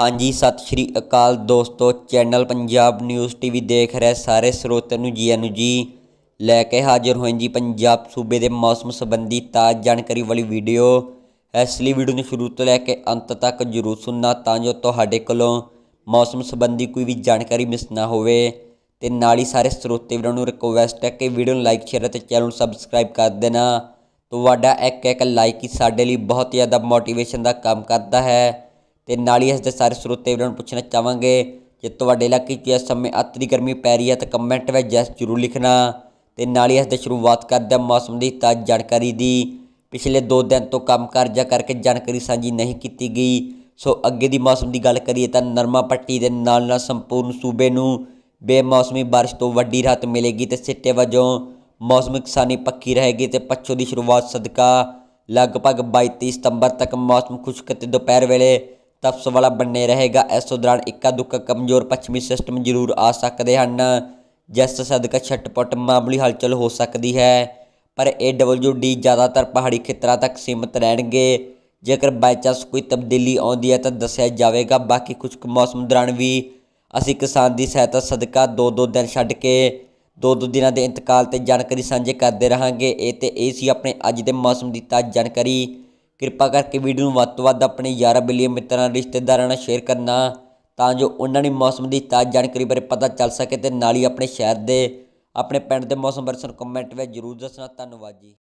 ਹਾਂਜੀ ਸਤਿ ਸ਼੍ਰੀ ਅਕਾਲ ਦੋਸਤੋ ਚੈਨਲ ਪੰਜਾਬ ਨਿਊਜ਼ ਟੀਵੀ ਦੇਖ ਰਹੇ ਸਾਰੇ ਸਰੋਤਿਆਂ ਨੂੰ ਜੀ ਨੂੰ ਜੀ ਲੈ ਕੇ ਹਾਜ਼ਰ ਹੋਏ ਜੀ ਪੰਜਾਬ ਸੂਬੇ ਦੇ ਮੌਸਮ ਸੰਬੰਧੀ ਤਾਜ ਜਾਣਕਾਰੀ ਵਾਲੀ ਵੀਡੀਓ ਇਸ ਲਈ ਵੀਡੀਓ ਨੂੰ ਸ਼ੁਰੂ ਤੋਂ ਲੈ ਕੇ ਅੰਤ ਤੱਕ ਜ਼ਰੂਰ ਸੁਣਨਾ ਤਾਂ ਜੋ ਤੁਹਾਡੇ ਕੋਲੋਂ ਮੌਸਮ ਸੰਬੰਧੀ ਕੋਈ ਵੀ ਜਾਣਕਾਰੀ ਮਿਸ ਨਾ ਹੋਵੇ ਤੇ ਨਾਲ ਹੀ ਸਾਰੇ ਸਰੋਤੇ ਵੀਰਾਂ ਨੂੰ ਰਿਕੁਐਸਟ ਹੈ ਕਿ ਵੀਡੀਓ ਨੂੰ ਲਾਈਕ ਸ਼ੇਅਰ ਅਤੇ ਚੈਨਲ ਨੂੰ ਸਬਸਕ੍ਰਾਈਬ ਕਰ ਦੇਣਾ ਤੁਹਾਡਾ ਇੱਕ ਇੱਕ ਲਾਈਕ ਹੀ ਸਾਡੇ ਲਈ ਬਹੁਤ ਜ਼ਿਆਦਾ ਮੋਟੀਵੇਸ਼ਨ ਦਾ ਕੰਮ ਕਰਦਾ ਹੈ ਤੇ ਨਾਲ ਹੀ ਇਸ ਦੇ ਸਾਰੇ ਸਰੋਤੇ ਵੀਰਾਂ ਨੂੰ ਪੁੱਛਣਾ ਚਾਹਾਂਗੇ ਜੇ ਤੁਹਾਡੇ ਇਲਾਕੇ 'ਚ ਇਸ ਸਮੇਂ ਅਤਰੀ ਗਰਮੀ ਪੈ ਰਹੀ ਹੈ ਤਾਂ ਕਮੈਂਟ ਵਿੱਚ ਜੈਸ ਜ਼ਰੂਰ ਲਿਖਣਾ ਤੇ ਨਾਲ ਹੀ ਇਸ ਦੇ ਸ਼ੁਰੂਆਤ ਕਰਦੇ ਮੌਸਮ ਦੀ ਤਾਜ਼ਾ ਜਾਣਕਾਰੀ ਦੀ ਪਿਛਲੇ 2 ਦਿਨ ਤੋਂ ਕੰਮ ਕਰਜਾ ਕਰਕੇ ਜਾਣਕਾਰੀ ਸਾਂਝੀ ਨਹੀਂ ਕੀਤੀ ਗਈ ਸੋ ਅੱਗੇ ਦੀ ਮੌਸਮ ਦੀ ਗੱਲ ਕਰੀਏ ਤਾਂ ਨਰਮਾ ਪੱਟੀ ਦੇ ਨਾਲ ਨਾਲ ਸੰਪੂਰਨ ਸੂਬੇ ਨੂੰ ਬੇਮੌਸਮੀ ਬਾਰਿਸ਼ ਤੋਂ ਵੱਡੀ ਰਾਤ ਮਿਲੇਗੀ ਤੇ ਸਿੱਟੇ ਵਜੋਂ ਮੌਸਮ ਕਿਸਾਨੀ ਪੱਕੀ ਰਹੇਗੀ ਤੇ ਪੱਛੋ ਦੀ ਸ਼ੁਰੂਆਤ ਸਦਕਾ ਲਗਭਗ 22 ਸਤੰਬਰ ਤੱਕ ਮੌਸਮ ਖੁਸ਼ਕ ਤੇ ਦੁਪਹਿਰ ਵੇਲੇ ਤਪਸ ਵਾਲਾ ਬੰਨੇ ਰਹੇਗਾ ਇਸ ਦੌਰਾਨ ਇੱਕਾ ਦੁੱਕਾ ਕਮਜ਼ੋਰ ਪੱਛਮੀ ਸਿਸਟਮ ਜ਼ਰੂਰ ਆ ਸਕਦੇ ਹਨ ਜਿਸ ਸਦਕਾ ਛਟਪਟ ਮਾਮੂਲੀ ਹਲਚਲ ਹੋ ਸਕਦੀ ਹੈ ਪਰ ਇਹ ਡਬਲਯੂਡੀ ਜ਼ਿਆਦਾਤਰ ਪਹਾੜੀ ਖੇਤਰਾਂ ਤੱਕ ਸੀਮਤ ਰਹਿਣਗੇ ਜੇਕਰ ਬਾਈਚਾਂਸ ਕੋਈ ਤਬਦੀਲੀ ਆਉਂਦੀ ਹੈ ਤਾਂ ਦੱਸਿਆ ਜਾਵੇਗਾ ਬਾਕੀ ਕੁਝ ਮੌਸਮ ਦੌਰਾਨ ਵੀ ਅਸੀਂ ਕਿਸਾਨ ਦੀ ਸਹਾਇਤਾ ਸਦਕਾ ਦੋ ਦੋ ਦਿਨ ਛੱਡ ਕੇ ਦੋ ਦੋ ਦਿਨਾਂ ਦੇ ਇੰਤਕਾਲ ਤੇ ਜਾਣਕਾਰੀ ਸਾਂਝੇ ਕਰਦੇ ਰਹਾਂਗੇ ਇਹ ਤੇ ਇਹ ਸੀ ਆਪਣੇ ਅੱਜ ਦੇ ਮੌਸਮ ਦੀ ਤਾਜ਼ਾ ਜਾਣਕਾਰੀ ਕਿਰਪਾ ਕਰਕੇ ਵੀਡੀਓ ਨੂੰ ਵੱਧ ਤੋਂ ਵੱਧ ਆਪਣੇ ਯਾਰਾਂ ਬਿੱਲੀ ਮਿੱਤਰਾਂ ਰਿਸ਼ਤੇਦਾਰਾਂ ਨਾਲ ਸ਼ੇਅਰ ਕਰਨਾ ਤਾਂ ਜੋ ਉਹਨਾਂ ਨੂੰ ਮੌਸਮ ਦੀ ਤਾਜ਼ਾ ਜਾਣਕਾਰੀ ਬਾਰੇ ਪਤਾ ਚੱਲ ਸਕੇ ਤੇ ਨਾਲ ਹੀ ਆਪਣੇ ਸ਼ਹਿਰ ਦੇ ਆਪਣੇ ਪਿੰਡ ਦੇ ਮੌਸਮ ਬਾਰੇ ਸਾਨੂੰ ਕਮੈਂਟ ਵਿੱਚ ਜ਼ਰੂਰ ਦੱਸਣਾ ਧੰਨਵਾਦ ਜੀ